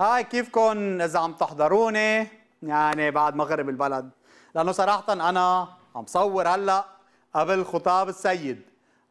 هاي كيفكم اذا عم تحضروني يعني بعد مغرب البلد لانه صراحه انا عم صور هلا قبل خطاب السيد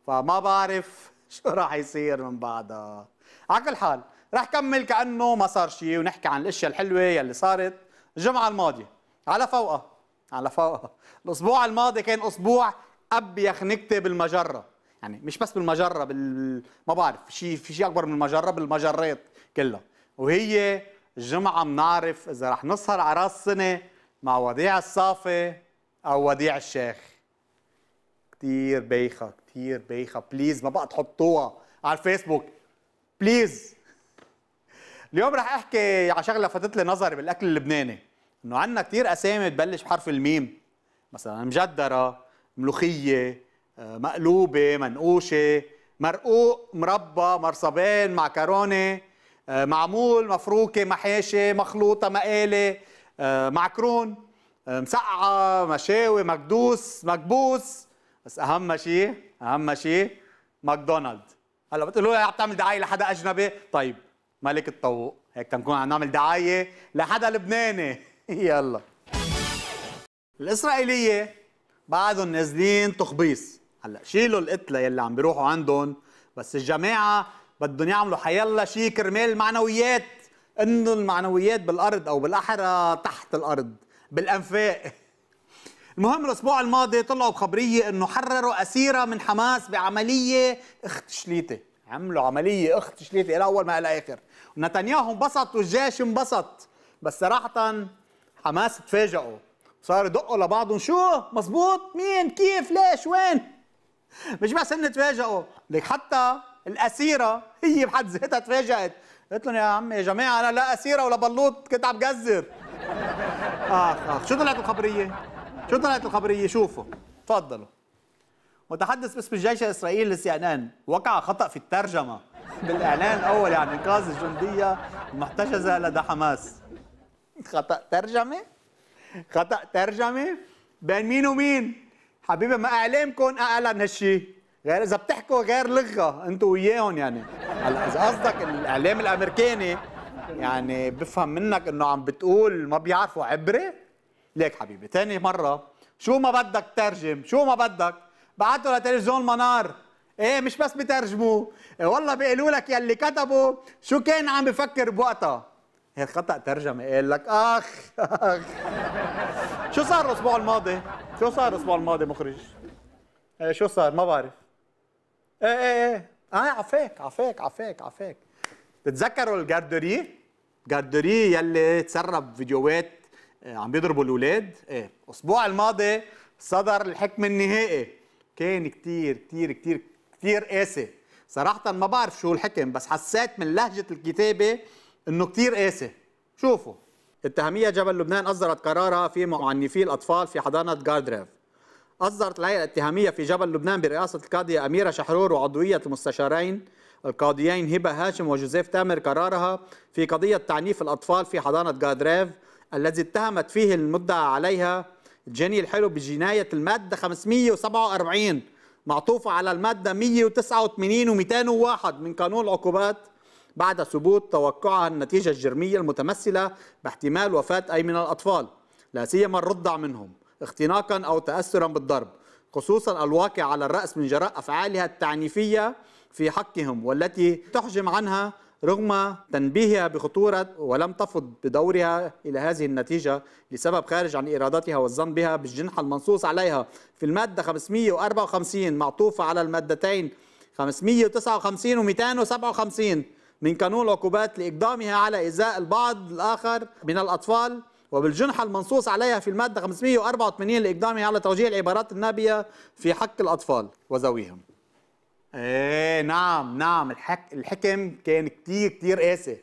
فما بعرف شو راح يصير من بعدها على كل حال راح كمل كانه ما صار شيء ونحكي عن الاشياء الحلوه يلي صارت الجمعه الماضيه على فوقها على فوقها الاسبوع الماضي كان اسبوع ابيخ نكته بالمجره يعني مش بس بالمجره بال ما بعرف شيء في شيء اكبر من المجره بالمجرات كلها وهي جمعة بنعرف إذا رح نسهر على راس السنة مع وديع الصافي أو وديع الشيخ كتير بايخة كتير بايخة بليز ما بقى تحطوها على الفيسبوك بليز اليوم رح احكي على شغله فتت لي نظري بالاكل اللبناني انه عندنا كتير اسامي بتبلش بحرف الميم مثلا مجدره ملوخيه آه، مقلوبه منقوشه مرقوق مربى مرصبان معكرونه آه، معمول مفروكه محاشي مخلوطه مقاله آه، معكرون آه، مسقعه مشاوي مكدوس مكبوس بس اهم شيء اهم شيء ماكدونالد هلا بتقولوا لي عم تعمل دعايه لحدا اجنبي طيب ملك الطوق هيك تنكون عم نعمل دعايه لحدا لبناني يلا الاسرائيليه بعدهم نازلين تخبيص هلا شيلوا القتله يلي عم بيروحوا عندهم بس الجماعه بدهم يعملوا حيلا شيء كرمال المعنويات انه المعنويات بالارض او بالاحرى تحت الارض بالانفاق المهم الاسبوع الماضي طلعوا بخبريه انه حرروا اسيره من حماس بعمليه اخت شليته عملوا عمليه اخت شليته الى اول ما الى اخر ونتنياهو انبسط والجيش انبسط بس صراحه حماس تفاجئوا صاروا يدقوا لبعضهم شو مزبوط مين كيف ليش وين مش بس ان تفاجئوا لك حتى الاسيره هي بحد ذاتها تفاجات قلت لهم يا عم يا جماعه انا لا اسيره ولا بلوط كنت عم جزر اخ اخ شو طلعت الخبريه؟ شو طلعت الخبريه؟ شوفوا تفضلوا متحدث باسم الجيش الاسرائيلي للسي وقع خطا في الترجمه بالاعلان الاول عن يعني انقاذ الجنديه المحتجزه لدى حماس خطا ترجمه؟ خطا ترجمه؟ بين مين ومين؟ حبيبي ما اعلامكم اعلن هالشي غير اذا بتحكوا غير لغه انتوا وياهم يعني هلا اذا قصدك الاعلام الامريكاني يعني بفهم منك انه عم بتقول ما بيعرفوا عبري ليك حبيبي ثاني مره شو ما بدك ترجم شو ما بدك بعتوا لتلفزيون منار ايه مش بس بترجموا إيه والله بيقولوا لك يلي كتبوا شو كان عم بفكر بوقتها هي خطا ترجمه قال لك اخ اخ شو صار الاسبوع الماضي شو صار الاسبوع الماضي مخرج إيه، شو صار ما بعرف ايه ايه ايه اه عفاك عفاك عفاك عفاك بتتذكروا الجاردوري جاردوري يلي تسرب فيديوهات آه، عم بيضربوا الاولاد ايه الاسبوع الماضي صدر الحكم النهائي كان كتير كتير كتير كتير قاسي صراحة ما بعرف شو الحكم بس حسيت من لهجة الكتابة انه كتير قاسي شوفوا اتهامية جبل لبنان أصدرت قرارها في معنفي الأطفال في حضانة جاردريف أصدرت الهيئة الاتهامية في جبل لبنان برئاسة القاضية أميرة شحرور وعضوية المستشارين القاضيين هبة هاشم وجوزيف تامر قرارها في قضية تعنيف الأطفال في حضانة جادريف الذي اتهمت فيه المدعى عليها جيني الحلو بجناية المادة 547 معطوفة على المادة 189 و201 من قانون العقوبات بعد ثبوت توقعها النتيجة الجرمية المتمثلة باحتمال وفاة أي من الأطفال لا سيما الرضع منهم اختناقا أو تأثرا بالضرب خصوصا الواقع على الرأس من جراء أفعالها التعنيفية في حقهم والتي تحجم عنها رغم تنبيهها بخطورة ولم تفض بدورها إلى هذه النتيجة لسبب خارج عن إرادتها والظن بها بالجنحة المنصوص عليها في المادة 554 معطوفة على المادتين 559 و 257 من قانون العقوبات لإقدامها على إيذاء البعض الآخر من الأطفال وبالجنحة المنصوص عليها في المادة 584 لإقدامه على توجيه العبارات النابية في حق الأطفال وذويهم ايه نعم نعم الحك... الحكم كان كتير كتير قاسي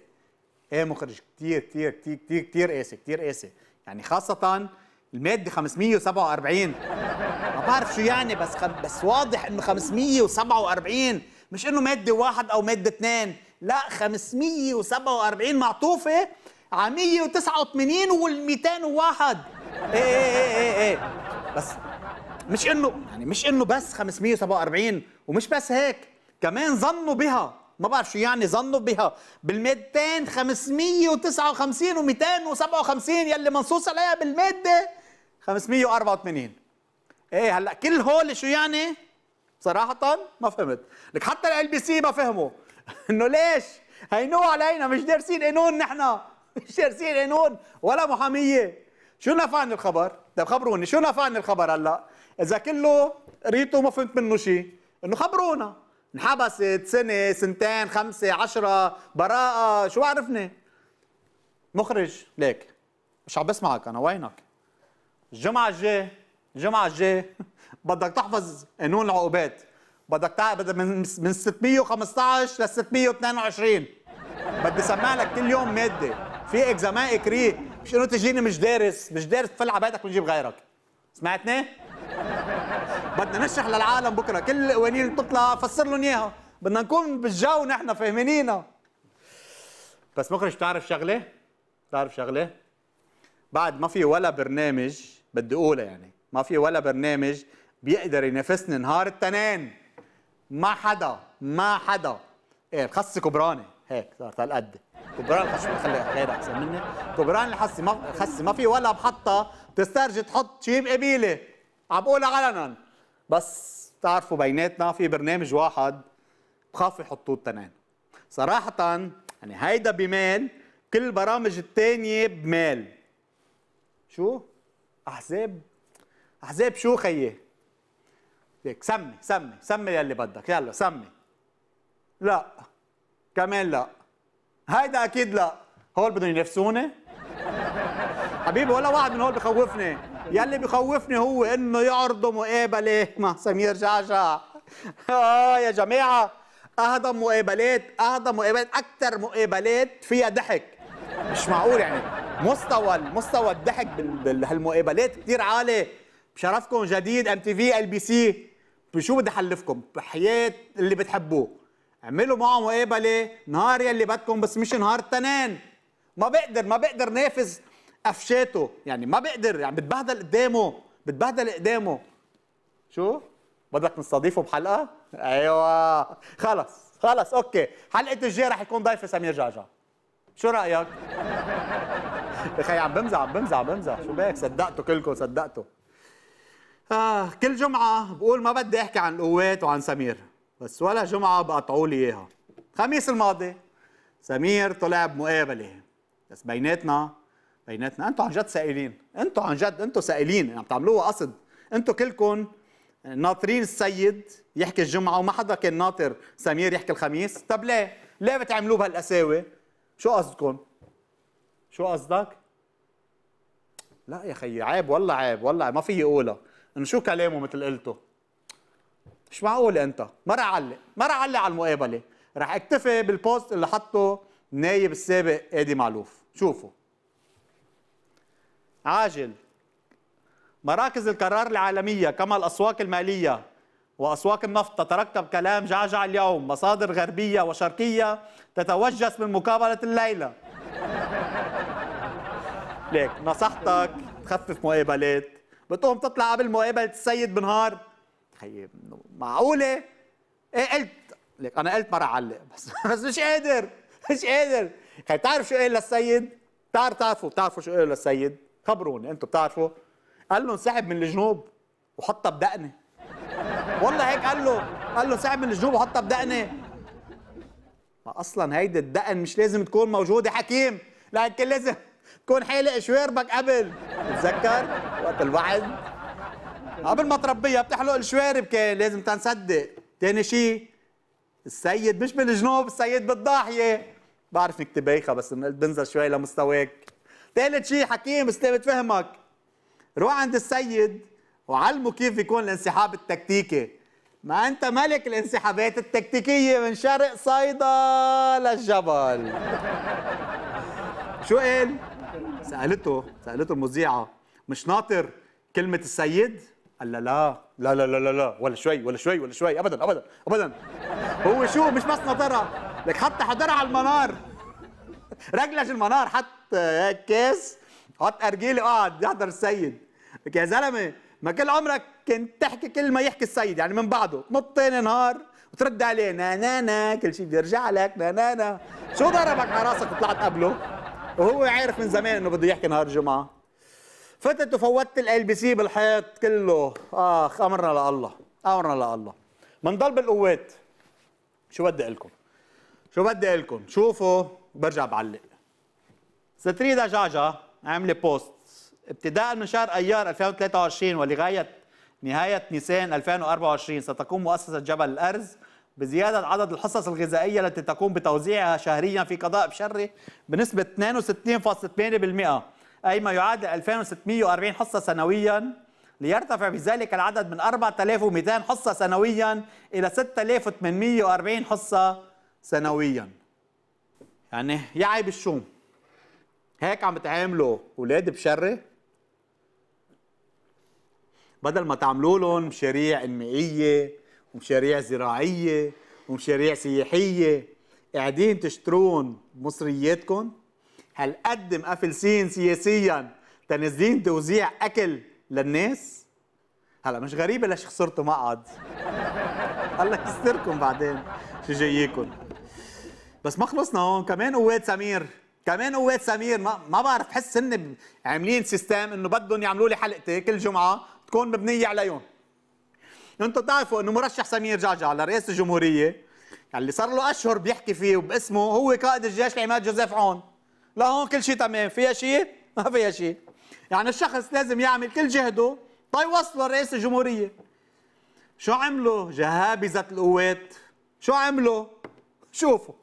ايه مخرج كتير كتير كتير كتير كتير قاسي كتير قاسي يعني خاصة المادة 547 ما بعرف شو يعني بس خ... بس واضح انه 547 مش انه مادة واحد او مادة اثنين لا 547 معطوفة على 189 وال 201 ايه ايه ايه ايه بس مش انه يعني مش انه بس 547 ومش بس هيك كمان ظنوا بها ما بعرف شو يعني ظنوا بها بال 200 559 و 257 يلي منصوص عليها بالماده 584 ايه هلا كل هول شو يعني؟ صراحة ما فهمت، لك حتى ال بي سي ما فهموا انه ليش؟ هينوا علينا مش دارسين قانون نحن مش رسيل عينون ولا محاميه شو نفع عن الخبر؟ طيب خبروني شو نفع عن الخبر هلا؟ اذا كله قريته ما فهمت منه شيء انه خبرونا انحبست سنه سنتين خمسه عشرة براءه شو عرفني؟ مخرج ليك مش عم بسمعك انا وينك؟ الجمعه الجاي الجمعه الجاي بدك تحفظ قانون العقوبات بدك بدك من من 615 ل 622 بدي سمع لك كل يوم ماده في اكزامان اكري مش انه تجيني مش دارس مش دارس تفلع بيتك ونجيب غيرك سمعتني؟ بدنا نشرح للعالم بكره كل القوانين اللي بتطلع فسر لهم اياها بدنا نكون بالجو نحن فاهمينينا بس مخرج بتعرف شغله؟ بتعرف شغله؟ بعد ما في ولا برنامج بدي اقوله يعني ما في ولا برنامج بيقدر ينافسني نهار التنين ما حدا ما حدا ايه خص كبراني هيك صارت هالقد كبران الخس خلي خير احسن مني كبران الخس ما خس ما في ولا محطه بتسترجي تحط شيء قبيله عم بقولها علنا بس بتعرفوا بيناتنا في برنامج واحد بخاف يحطوه التنين صراحه يعني هيدا بمال كل البرامج التانية بمال شو احزاب احزاب شو خيي ليك سمي سمي سمي يلي بدك يلا سمي لا كمان لا هيدا اكيد لا هول بدهم ينافسوني حبيبي ولا واحد من هول بخوفني يلي بخوفني هو انه يعرضوا مقابله مع سمير جعجع اه يا جماعه اهضم مقابلات اهضم مقابلات اكثر مقابلات فيها ضحك مش معقول يعني مستوى مستوى الضحك بهالمقابلات كثير عالي بشرفكم جديد ام تي في ال بي سي بشو بدي احلفكم بحياه اللي بتحبوه اعملوا معهم مقابله نهار يلي بدكم بس مش نهار تنان ما بقدر ما بقدر نافذ قفشاته يعني ما بقدر يعني بتبهدل قدامه بتبهدل قدامه شو بدك نستضيفه بحلقه ايوه خلص خلص اوكي حلقه الجايه رح يكون ضيفي سمير جعجع شو رايك خي عم بمزح عم بمزح عم بمزح شو بك صدقتوا كلكم صدقتوا آه كل جمعه بقول ما بدي احكي عن القوات وعن سمير بس ولا جمعه بقطعوا لي اياها الخميس الماضي سمير طلع بمقابله بس بيناتنا بيناتنا أنتوا عن جد سائلين أنتوا عن جد أنتوا سائلين عم يعني تعملوها قصد أنتوا كلكم ناطرين السيد يحكي الجمعه وما حدا كان ناطر سمير يحكي الخميس طب ليه ليه بتعملوه بهالقساوه شو قصدكم شو قصدك لا يا خيي عيب والله عيب والله ما فيي اقولها انه شو كلامه مثل قلته مش معقول انت ما راح اعلق ما راح اعلق على المقابله راح اكتفي بالبوست اللي حطه نايب السابق ادي معلوف شوفوا عاجل مراكز القرار العالمية كما الأسواق المالية وأسواق النفط تتركب كلام جعجع اليوم مصادر غربية وشرقية تتوجس من مقابلة الليلة ليك نصحتك تخفف مقابلات بتقوم تطلع قبل مقابلة السيد بنهار هي معقوله ايه قلت لك انا قلت ما رح اعلق بس بس مش قادر مش قادر خي بتعرف شو قال للسيد؟ بتعرف بتعرفوا بتعرفوا شو قال للسيد؟ خبروني انتم بتعرفوا قال له انسحب من الجنوب وحطها بدقني والله هيك قال له قال له انسحب من الجنوب وحطها بدقني ما اصلا هيدي الدقن مش لازم تكون موجوده حكيم لكن لازم تكون حالق شواربك قبل تتذكر وقت الوعد قبل آه، ما تربيها بتحلق الشوارب كان لازم تنصدق تاني شيء السيد مش بالجنوب السيد بالضاحيه بعرف انك تبيخه بس بنزل شوي لمستواك ثالث شيء حكيم استلمت فهمك روح عند السيد وعلمه كيف يكون الانسحاب التكتيكي ما انت ملك الانسحابات التكتيكيه من شرق صيدا للجبل شو قال سالته سالته المذيعه مش ناطر كلمه السيد قال لا لا لا لا لا لا ولا شوي ولا شوي ولا شوي ابدا ابدا ابدا هو شو مش بس ناطرها لك حتى حضرها على المنار رجلش المنار حط كاس حط ارجيلي قعد آه، يحضر السيد لك يا زلمه ما كل عمرك كنت تحكي كل ما يحكي السيد يعني من بعده تنط نهار وترد عليه نا نا نا كل شيء بيرجع لك نا نا نا شو ضربك على راسك وطلعت قبله وهو عارف من زمان انه بده يحكي نهار الجمعه فتت وفوتت ال بي سي بالحيط كله اخ امرنا لله امرنا لله منضل بالقوات شو بدي اقول لكم شو بدي اقول لكم شوفوا برجع بعلق ستريدا دجاجة عامله بوست ابتداء من شهر ايار 2023 ولغايه نهايه نيسان 2024 ستقوم مؤسسه جبل الارز بزيادة عدد الحصص الغذائية التي تقوم بتوزيعها شهريا في قضاء بشري بنسبة 62.8% أي ما يعادل 2640 حصة سنويا ليرتفع بذلك العدد من 4200 حصة سنويا إلى 6840 حصة سنويا يعني يا عيب الشوم هيك عم بتعاملوا أولاد بشرة بدل ما تعملوا لهم مشاريع انمائية ومشاريع زراعية ومشاريع سياحية قاعدين تشترون مصرياتكم هل هنقدم سين سياسيا تنزلين توزيع اكل للناس هلا مش غريبه ليش خسرتوا مقعد الله يستركم بعدين شو جاييكم بس ما خلصنا هون كمان قوات سمير كمان قوات سمير ما, ما بعرف بحس هن عاملين سيستم انه بدهم يعملوا لي حلقتي كل جمعه تكون مبنيه عليهم انتم بتعرفوا انه مرشح سمير جعجع لرئاسه الجمهوريه يعني اللي صار له اشهر بيحكي فيه وباسمه هو قائد الجيش العماد جوزيف عون لا هون كل شيء تمام فيها شيء ما فيها شيء يعني الشخص لازم يعمل كل جهده تيوصله رئيس الجمهوريه شو عملوا جهابذه القوات شو عملوا شوفوا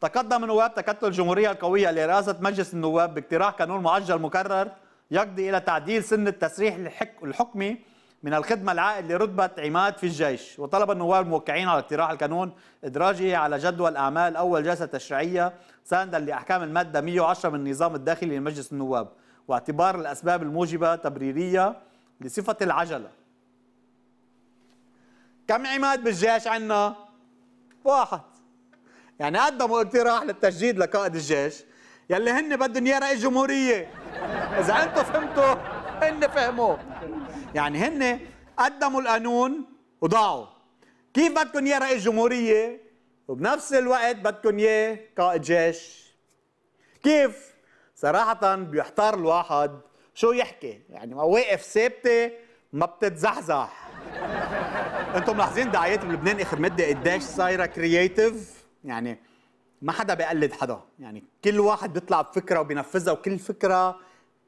تقدم النواب تكتل الجمهورية القوية لرئاسة مجلس النواب باقتراح قانون معجل مكرر يقضي إلى تعديل سن التسريح الحكمي من الخدمة العائد لرتبة عماد في الجيش وطلب النواب الموقعين على اقتراح القانون إدراجه على جدول أعمال أول جلسة تشريعية ساندا لأحكام المادة 110 من النظام الداخلي لمجلس النواب واعتبار الأسباب الموجبة تبريرية لصفة العجلة كم عماد بالجيش عندنا؟ واحد يعني قدموا اقتراح للتجديد لقائد الجيش يلي هن بدهم اياه رئيس جمهورية إذا أنتم فهمتوا هن فهموا يعني هن قدموا القانون وضاعوا كيف بدكم اياه رئيس جمهوريه وبنفس الوقت بدكم اياه قائد جيش كيف صراحه بيحتار الواحد شو يحكي يعني مواقف ثابته ما بتتزحزح انتم ملاحظين دعايات بلبنان اخر مده قديش صايره كرييتيف يعني ما حدا بيقلد حدا يعني كل واحد بيطلع بفكره وبينفذها وكل فكره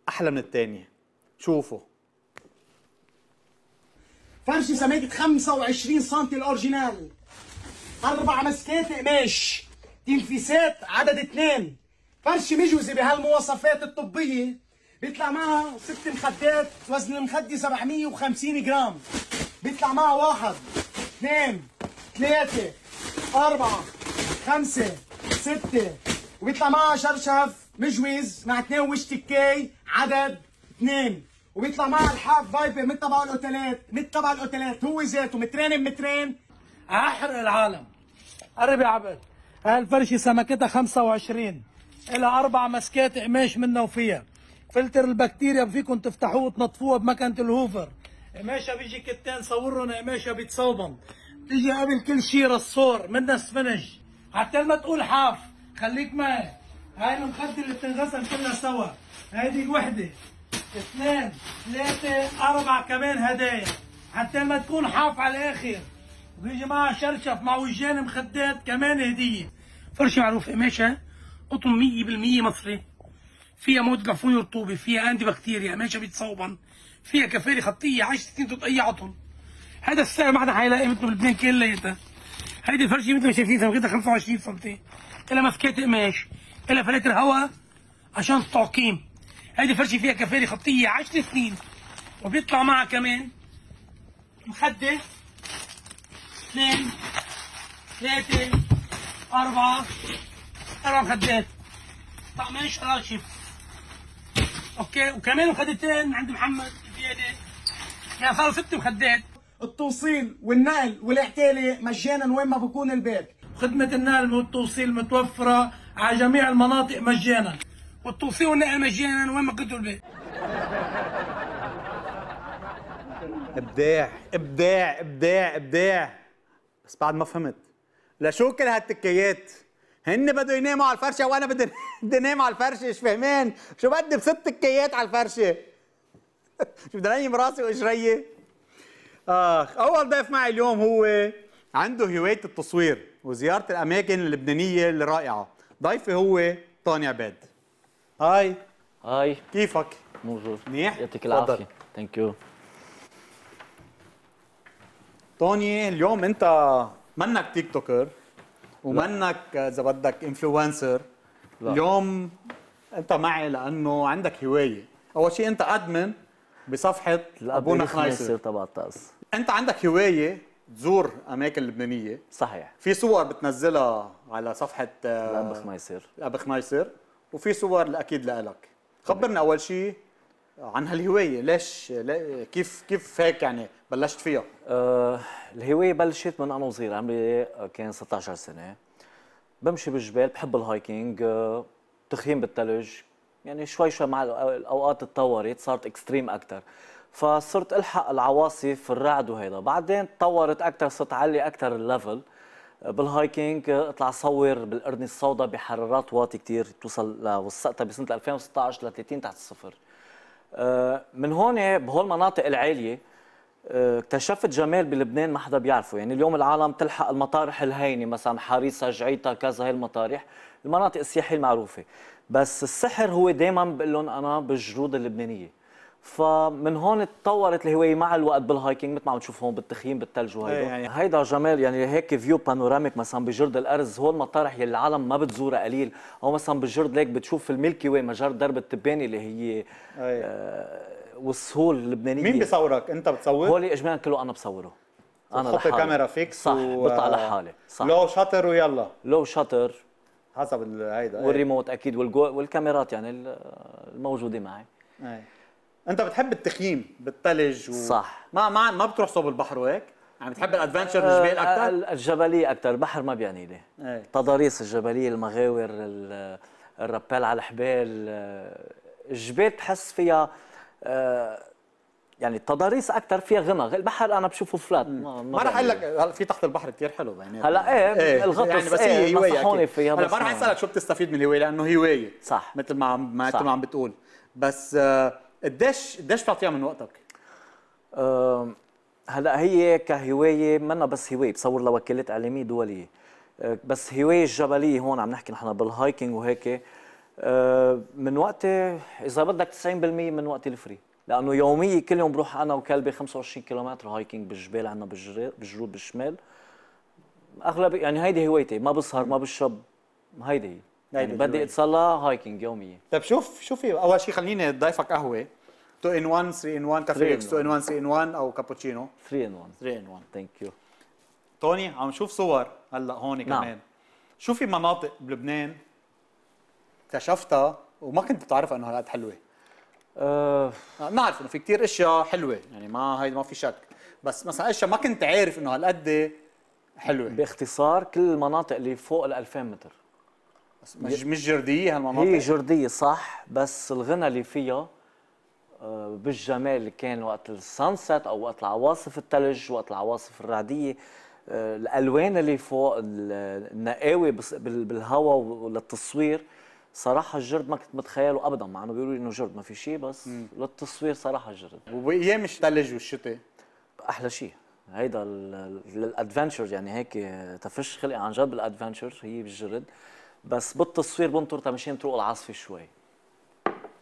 احلى من الثانيه شوفوا فرش سماكه 25 سم الاورجينال اربع مسكات قماش تنفيسات عدد اثنين فرش مجوزي بهالمواصفات الطبيه بيطلع معها ست مخدات وزن المخدة 750 جرام بيطلع معها واحد اثنين ثلاثة أربعة خمسة ستة وبيطلع معها شرشف مجوز مع اثنين وشتكاي عدد اثنين وبيطلع معها الحاف فايبر من تبع الاوتيلات من تبع الاوتيلات هو ذاته مترين مترين احرق العالم قرب يا عبد هالفرشه سمكتها 25 لها اربع مسكات قماش منها وفيها فلتر البكتيريا فيكم تفتحوه وتنطفوها بمكنه الهوفر قماشها بيجي كتان صورهم قماشها بيتصوبن بتيجي قبل كل شيء رصور منها سفنج حتى ما تقول حاف خليك معي هاي المخده اللي بتنغسل كلها سوا هيدي وحده اثنين ثلاثة أربعة كمان هدايا حتى ما تكون حاف على الآخر وبيجي معها شرشف مع وجان مخدات كمان هدية فرشة معروفة قماشة قطن مية بالمية مصري فيها موت لفوني رطوبة فيها أندي بكتيريا قماشة بيتصوبا فيها كفاري خطية عايش سنين تتقيع عطن هذا السعر ما حدا حيلاقي مثله بلبنان كلياتها هيدي الفرشة مثل ما شايفين سمكتها 25 سم إلها مسكات قماش إلها فلاتر هواء عشان التعقيم هيدي فرشه فيها كفاله خطيه 10 سنين وبيطلع معها كمان مخده اثنين ثلاثه اربعه اربع مخدات طعمين شراشف اوكي وكمان مخدتين عند محمد زياده يعني صاروا ست مخدات التوصيل والنقل والاحتاله مجانا وين ما بكون البيت خدمه النقل والتوصيل متوفره على جميع المناطق مجانا والتوفيق والنعمة مجانا وين ما كنتوا البيت ابداع ابداع ابداع ابداع بس بعد ما فهمت لشو كل هالتكيات هن بدو يناموا على الفرشه وانا بدي بدي نام على الفرشه مش فهمان شو بدي بست تكيات على الفرشه شو بدي نيم راسي واجري اخ اول ضيف معي اليوم هو عنده هوايه التصوير وزياره الاماكن اللبنانيه الرائعه ضيفي هو طاني عباد هاي هاي كيفك؟ موجود منيح؟ يعطيك العافية ثانك يو توني اليوم انت منك تيك توكر ومنك اذا بدك انفلونسر اليوم انت معي لانه عندك هوايه اول شيء انت ادمن بصفحه ابونا خنايصر تبع الطقس انت عندك هوايه تزور اماكن لبنانيه صحيح في صور بتنزلها على صفحه الاب آه، خميسر الاب خميسر وفي صور اكيد لك خبرنا اول شيء عن هالهوايه ليش كيف كيف هيك يعني بلشت فيها آه الهوايه بلشت من انا وصغير عمري كان 16 سنه بمشي بالجبال بحب الهايكينج آه، تخييم بالثلج يعني شوي شوي مع الاوقات تطورت صارت اكستريم اكثر فصرت الحق العواصف الرعد وهيدا بعدين تطورت اكثر صرت علي اكثر الليفل بالهايكينج اطلع صور بالقرني السوداء بحرارات واطي كثير توصل وثقتها بسنه 2016 ل 30 تحت الصفر آه، من هون بهول المناطق العاليه آه، اكتشفت جمال بلبنان ما حدا بيعرفه يعني اليوم العالم تلحق المطارح الهينه مثلا حريصه جعيطه كذا هي المطارح المناطق السياحيه المعروفه بس السحر هو دائما بقول لهم انا بالجرود اللبنانيه فمن هون تطورت الهوايه مع الوقت بالهايكينج مثل ما عم تشوف هون بالتخييم بالثلج وهيدا إيه، يعني هيدا جمال يعني هيك فيو بانوراميك مثلا بجرد الارز هو المطارح يلي العالم ما بتزورها قليل او مثلا بجرد ليك بتشوف الميلكي واي مجر درب التباني اللي هي إيه. آه والسهول اللبنانيه مين بيصورك انت بتصور؟ هولي اجمالا كله انا بصوره انا بحط الكاميرا فيكس صح و... بطلع لحالي صح لو شاطر ويلا لو شاطر حسب هيدا والريموت إيه. اكيد والجو... والكاميرات يعني الموجوده معي أي. انت بتحب التخييم بالثلج و... صح ما ما ما بتروح صوب البحر وهيك يعني بتحب آه، الادفنشر بالجبال اكثر آه، الجبليه اكثر البحر ما بيعني لي إيه. تضاريس الجبليه المغاور الربال على الحبال الجبال تحس فيها آه، يعني التضاريس اكثر فيها غنى البحر انا بشوفه فلات ما, ما راح اقول لك هلا في تحت البحر كثير حلو يعني هلا ايه, إيه الغطس يعني بس هي إيه هوايه فيها هلا ما راح اسالك شو بتستفيد من الهوايه لانه هوايه صح مثل ما عم مثل ما عم بتقول بس آه قديش قديش بتعطيها من وقتك؟ هلا هي كهوايه منا بس هوايه بصور لوكالات اعلاميه دوليه أه، بس هوايه الجبليه هون عم نحكي نحن بالهايكينج وهيك أه، من وقتي اذا بدك 90% من وقتي الفري لانه يوميا كل يوم بروح انا وكلبي 25 كيلومتر هايكينج بالجبال عندنا بالجروب بالشمال اغلب يعني هيدي هوايتي ما بسهر ما بشرب هيدي هي يعني بدي اتصلى هايكنج يوميه طيب شوف شوفي إيه، اول شيء خليني ضيفك قهوه 2 ان 1 3 ان 1 كافيه اكس 2 ان 1 3 ان 1 او كابتشينو 3 ان 1 3 ان 1 ثانك يو توني عم شوف صور هلا هون نعم. كمان شو في مناطق بلبنان اكتشفتها وما كنت بتعرف انه هالقد حلوه أه بنعرف انه في كثير اشياء حلوه يعني ما هي ما في شك بس مثلا اشياء ما كنت عارف انه هالقد حلوه باختصار كل المناطق اللي فوق ال 2000 متر مش مش جرديه هالمناطق هي جرديه صح بس الغنى اللي فيها آه، بالجمال كان وقت السانست او وقت العواصف الثلج وقت العواصف الرعديه آه، الالوان اللي فوق النقاوي بالهواء وللتصوير صراحة الجرد ما كنت متخيله ابدا مع انه بيقولوا لي انه جرد ما في شيء بس مم. للتصوير صراحة جرد وبايام الثلج والشتاء احلى شيء هيدا الادفنتشر يعني هيك تفش خلقي عن جد بالادفنتشر هي بالجرد بس بالتصوير بنطر مشان تروق العاصفه شوي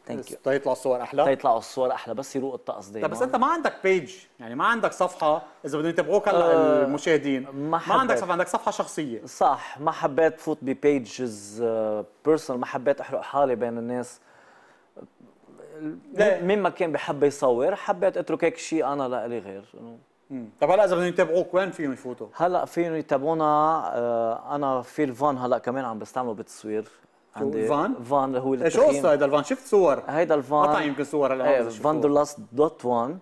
ثانك يو تيطلع الصور احلى تيطلع الصور احلى بس يروق الطقس طيب، دايما بس انت ما عندك بيج يعني ما عندك صفحه اذا بدهم يتابعوك هلا أه المشاهدين ما, ما عندك صفحه عندك صفحه شخصيه صح ما حبيت فوت ببيجز بيرسونال آه، ما حبيت احرق حالي بين الناس مين ما كان بحب يصور حبيت اترك هيك شيء انا لالي غير انه طب هلا اذا بدهم يتابعوك وين فيهم يفوتوا؟ هلا فيهم يتابعونا آه، انا في الفان هلا كمان عم بستعمله بالتصوير عندي فان فان هو اللي شو قصه هيدا الفان شفت صور هيدا الفان قطع يمكن صور هلا ايه فان دولاس دوت وان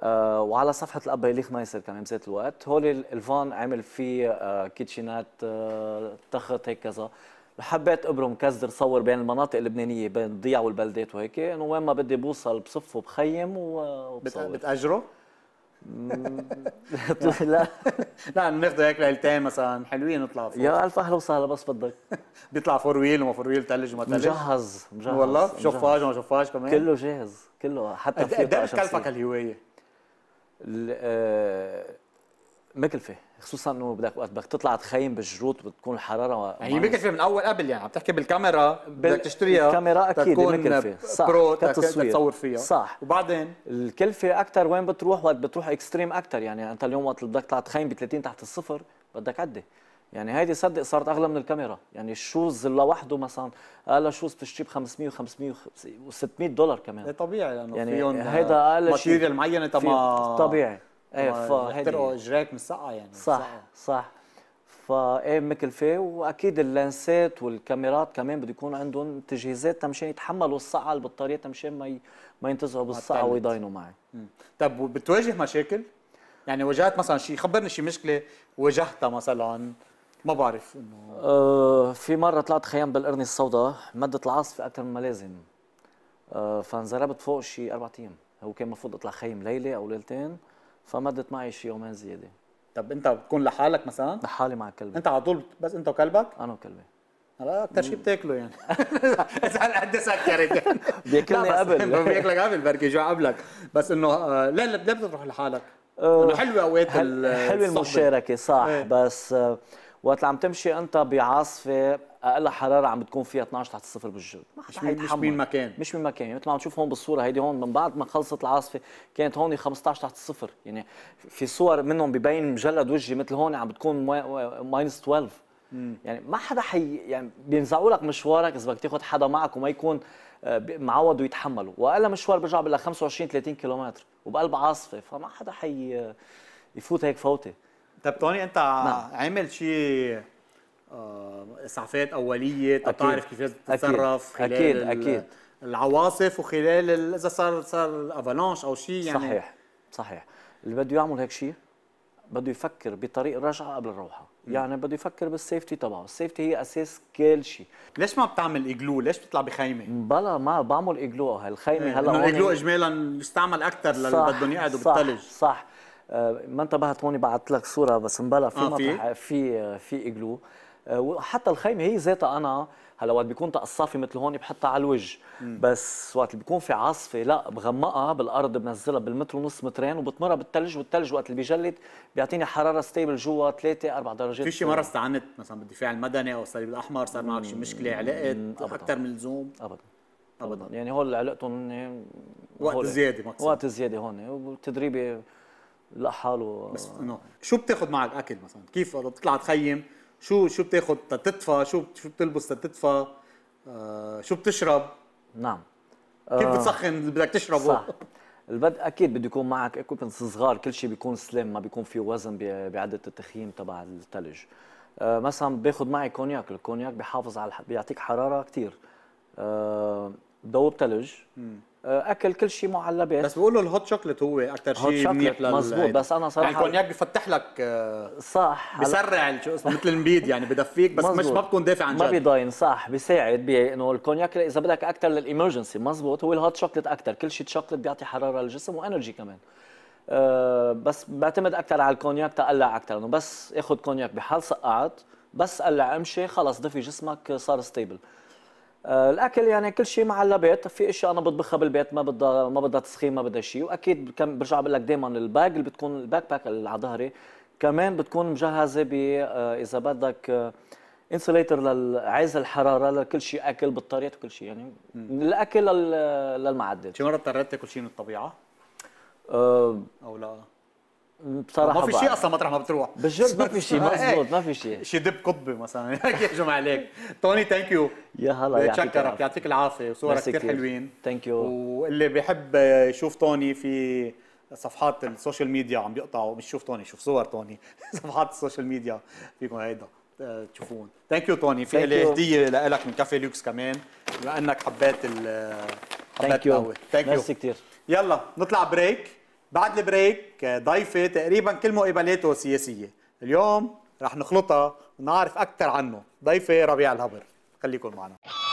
آه، وعلى صفحه الاب يليخ مايسر كمان بذات الوقت هول الفان عمل فيه آه كيتشينات آه تخت هيك كذا حبيت ابرم كزر صور بين المناطق اللبنانيه بين الضيع والبلدات وهيك انه وين ما بدي بوصل بصفه بخيم وبصور بتاجره؟ لا لا ناخذ هيك ليلتين مثلا حلوين نطلع فوق يا الف اهلا وسهلا بس بدك بيطلع فور ويل وما فور ويل ثلج وما ثلج مجهز مجهز والله شفاج وما شفاج كمان كله جاهز كله حتى في قد ايه بتكلفك الهوايه؟ آه، مكلفه خصوصا انه بدك وقت بدك تطلع تخيم بالجروت بتكون الحراره هي يعني مكلفه من اول قبل يعني عم تحكي بالكاميرا بال... بدك تشتريها الكاميرا اكيد مكلفه صح برو تصور فيها صح وبعدين الكلفه اكثر وين بتروح وقت بتروح اكستريم اكثر يعني انت اليوم وقت بدك تطلع تخيم ب 30 تحت الصفر بدك عده يعني هيدي صدق صارت اغلى من الكاميرا يعني الشوز لوحده مثلا اقل شوز بتشتري ب 500 و500 و600 دولار كمان إيه، طبيعي لانه يعني, فيهم هيدا اقل شيء ماتيريال معينه تبع طبيعي ايه فهدي رجليك مسقعه يعني صح صح صح ايه مكلفه واكيد اللانسات والكاميرات كمان بده يكون عندهم تجهيزات تمشان يتحملوا الصقعه بالطريقه تمشان ما ي... ما ينتزعوا بالصقعه ويضاينوا معي طب وبتواجه مشاكل؟ يعني واجهت مثلا شيء خبرني شيء مشكله واجهتها مثلا ما بعرف انه آه في مره طلعت خيام بالقرنه السوداء مدت العاصفه اكثر مما لازم آه فانزربت فوق شيء اربع ايام هو كان المفروض اطلع خيم ليله او ليلتين فمدت معي شي يومين زياده طب انت بتكون لحالك مثلا؟ لحالي مع كلبي انت على طول بس انت وكلبك؟ انا وكلبي هلا اكثر شيء بتاكله يعني اذا هلا قد سكرت بياكلني قبل بياكلك قبل بركي جوع قبلك بس انه ليه آه، ليه بتروح لحالك آه، حلوه اوقات حلوه المشاركه صح إيه. بس آه، وقت عم تمشي انت بعاصفه اقل حراره عم بتكون فيها 12 تحت الصفر بالجو ما مش مين مش مين مكان مش مين مكان مثل ما عم تشوف هون بالصوره هيدي هون من بعد ما خلصت العاصفه كانت هون 15 تحت الصفر يعني في صور منهم ببين مجلد وجهي مثل هون عم بتكون ماينس 12 مم. يعني ما حدا حي يعني بينزعوا لك مشوارك اذا بدك تاخذ حدا معك وما يكون آه، معود ويتحمله واقل مشوار برجع بقول لك 25 30 كيلومتر وبقلب عاصفه فما حدا حي آه، يفوت هيك فوته طيب توني انت نعم. عامل شيء آه، اسعافات اوليه تعرف كيف تتصرف خلال اكيد اكيد العواصف وخلال اذا صار صار افالانش او شيء يعني صحيح صحيح اللي بده يعمل هيك شيء بده يفكر بطريق الرجعه قبل الروحه يعني بده يفكر بالسيفتي تبعه السيفتي هي اساس كل شيء ليش ما بتعمل اجلو ليش بتطلع بخيمه بلا ما بعمل اجلو هالخيمه هلا الايجلو إيه، اجمالا يستعمل اكثر للي بدهم يقعدوا بالثلج صح آه، ما انتبهت هون بعثت لك صوره بس مبلا في آه، مطرح آه، في في اجلو وحتى الخيمه هي ذاتها انا هلا وقت بيكون تقصافي مثل هون بحطها على الوجه بس وقت اللي بيكون في عاصفه لا بغمقها بالارض بنزلها بالمتر ونص مترين وبتمرها بالثلج والثلج وقت اللي بيجلد بيعطيني حراره ستيبل جوا 3 4 درجات في شي مره استعنت مثلا بالدفاع المدني او الصليب الاحمر صار معك شي مشكله علقت اكثر من اللزوم ابدا ابدا يعني هول علقتهم يعني وقت زياده وقت زياده هون وتدريبي لا حاله بس انه شو بتاخذ معك اكل مثلا كيف بتطلع تخيم شو شو بتاخذ تتدفى شو شو بتلبس تتدفى آه، شو بتشرب نعم كيف آه بتسخن اللي بدك تشربه صح البد اكيد بده يكون معك اكوبنس صغار كل شيء بيكون سليم ما بيكون في وزن بعده التخييم تبع الثلج آه مثلا باخذ معي كونياك الكونياك بحافظ على بيعطيك حراره كثير آه ثلج آه، اكل كل شيء معلبات إيه؟ بس بيقولوا الهوت شوكليت هو اكثر شيء منيح لل مزبوط بس انا صراحه يعني الكونياك بيفتح لك آه، صح بسرع شو اسمه مثل المبيد يعني بدفيك بس مش ما بتكون دافع عن جد ما بيضاين صح بيساعد بانه الكونياك اذا بدك اكثر للامرجنسي مزبوط هو الهوت شوكليت اكثر كل شيء شوكليت بيعطي حراره للجسم وانرجي كمان آه، بس بعتمد اكثر على الكونياك تقلع اكثر انه بس اخذ كونياك بحال سقعت بس قلع امشي خلص دفي جسمك صار ستيبل آه، الاكل يعني كل شيء مع البيت في اشياء انا بطبخها بالبيت ما بدها ما بدها تسخين ما بدها شيء واكيد كم برجع بقول لك دائما الباج اللي بتكون الباك باك اللي على ظهري كمان بتكون مجهزه ب آه، اذا بدك انسليتر آه، لعز الحراره لكل شيء اكل بطاريات وكل شيء يعني من الاكل للمعدل شو مره اضطريت تاكل شيء من الطبيعه؟ أه او لا بصراحه ما في شيء اصلا مطرح ما بتروح بالجد ما في شيء مضبوط إيه. ما في شيء شي دب قطبي مثلا هيك يهجم عليك توني ثانك يو يا هلا بتشكرك يعطيك العافيه وصورك كثير حلوين ثانك يو واللي بيحب يشوف توني في صفحات السوشيال ميديا عم بيقطعوا مش شوف توني شوف صور توني صفحات السوشيال ميديا فيكم هيدا تشوفون ثانك يو توني في لي هديه لك من كافي لوكس كمان لانك حبيت ال حبيت يو ثانك يو كثير يلا نطلع بريك بعد البريك آه، ضيفي تقريبا كل مقابلاته سياسيه اليوم رح نخلطها ونعرف اكثر عنه ضيفي ربيع الهبر خليكم معنا